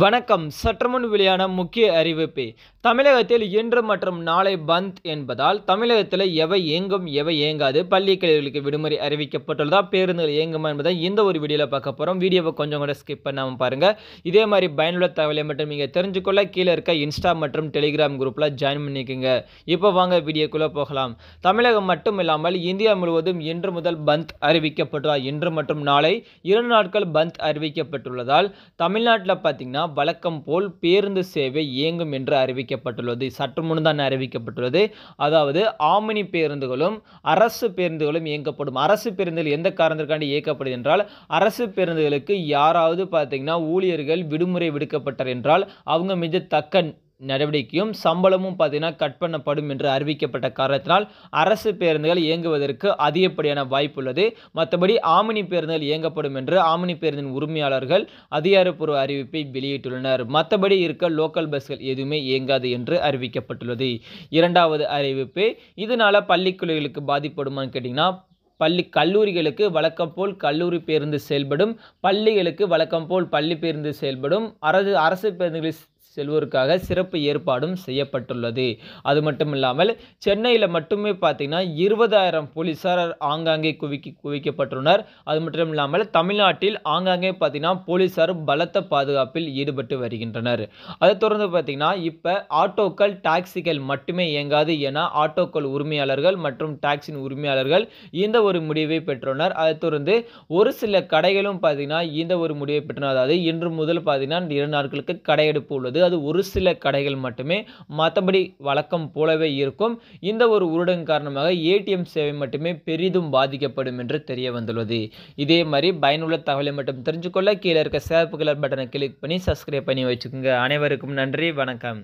வணக்கம் சற்றுமுன் வெளியான முக்கிய அறிவிப்பு தமிழகத்தில் இன்று மற்றும் நாளை பந்த் என்பதால் தமிழகத்தில் எவை இயங்கும் எவை இயங்காது பள்ளி கல்விகளுக்கு விடுமுறை அறிவிக்கப்பட்டுள்ளதா பேருந்துகள் இயங்குமா என்பதை இந்த ஒரு வீடியோவில் பார்க்க போகிறோம் வீடியோவை கொஞ்சம் கூட ஸ்கிப் பண்ணாமல் பாருங்கள் இதே மாதிரி பயனுள்ள தகவலை மட்டும் நீங்கள் தெரிஞ்சுக்கொள்ள கீழே இருக்க இன்ஸ்டா மற்றும் டெலிகிராம் குரூப்பில் ஜாயின் பண்ணிக்கோங்க இப்போ வாங்க வீடியோக்குள்ளே போகலாம் தமிழகம் மட்டும் இல்லாமல் இந்தியா முழுவதும் இன்று முதல் பந்த் அறிவிக்கப்பட்டுள்ளதா இன்று மற்றும் நாளை இரண்டு நாட்கள் பந்த் அறிவிக்கப்பட்டுள்ளதால் தமிழ்நாட்டில் பார்த்தீங்கன்னா பார்த்தீங்கன்னா வழக்கம் போல் பேருந்து சேவை இயங்கும் என்று அறிவிக்கப்பட்டுள்ளது சற்று தான் அறிவிக்கப்பட்டுள்ளது அதாவது ஆமினி பேருந்துகளும் அரசு பேருந்துகளும் இயங்கப்படும் அரசு பேருந்துகள் எந்த காரணத்திற்காண்டி இயக்கப்படுது என்றால் அரசு பேருந்துகளுக்கு யாராவது பார்த்தீங்கன்னா ஊழியர்கள் விடுமுறை விடுக்கப்பட்டார் என்றால் அவங்க மீது தக்கன் நடவடிக்கையும் சம்பளமும் பார்த்தீங்கன்னா கட் பண்ணப்படும் என்று அறிவிக்கப்பட்ட காரணத்தினால் அரசு பேருந்துகள் இயங்குவதற்கு அதிகப்படியான வாய்ப்பு உள்ளது மற்றபடி ஆமினி பேருந்துகள் இயங்கப்படும் என்று ஆமினி பேருந்தின் உரிமையாளர்கள் அதிகாரப்பூர்வ அறிவிப்பை வெளியிட்டுள்ளனர் மற்றபடி இருக்க லோக்கல் பஸ்கள் எதுவுமே இயங்காது என்று அறிவிக்கப்பட்டுள்ளது இரண்டாவது அறிவிப்பு இதனால் பள்ளிக்குழுகளுக்கு பாதிப்படுமான்னு கேட்டிங்கன்னா பள்ளி கல்லூரிகளுக்கு வழக்கம் போல் கல்லூரி பேருந்து செயல்படும் பள்ளிகளுக்கு வழக்கம் போல் பள்ளி பேருந்து செயல்படும் அரசு அரசு பேருந்துகளில் செல்வோருக்காக சிறப்பு ஏற்பாடும் செய்யப்பட்டுள்ளது அது மட்டும் இல்லாமல் சென்னையில் மட்டுமே பார்த்திங்கன்னா இருபதாயிரம் போலீஸார் ஆங்காங்கே குவிக்க குவிக்கப்பட்டுள்ளனர் அது மட்டும் இல்லாமல் தமிழ்நாட்டில் ஆங்காங்கே பார்த்திங்கன்னா போலீஸார் பலத்த பாதுகாப்பில் ஈடுபட்டு வருகின்றனர் அதை தொடர்ந்து பார்த்திங்கன்னா இப்போ ஆட்டோக்கள் டாக்ஸிகள் மட்டுமே இயங்காது என ஆட்டோக்கள் உரிமையாளர்கள் மற்றும் டாக்ஸின் உரிமையாளர்கள் இந்த ஒரு முடிவை பெற்றுள்ளனர் அதை தொடர்ந்து ஒரு சில கடைகளும் பார்த்திங்கன்னா இந்த ஒரு முடிவை பெற்றனர் அதாவது இன்று முதல் பார்த்திங்கன்னா இரு நாட்களுக்கு கடை எடுப்பு உள்ளது அது ஒரு சில கடைகள் மட்டுமே மற்றபடி வழக்கம் போலவே இருக்கும் இந்த ஒரு ஊரடங்கு காரணமாக ஏடிஎம் சேவை மட்டுமே பெரிதும் பாதிக்கப்படும் என்று தெரிய வந்துள்ளது இதே மாதிரி பயனுள்ள தகவலை மட்டும் தெரிஞ்சுக்கொள்ள கீழே இருக்க சிறப்பு கலர் பட்டனை கிளிக் பண்ணி சப்ஸ்கிரைப் பண்ணி வச்சுக்கோங்க அனைவருக்கும் நன்றி வணக்கம்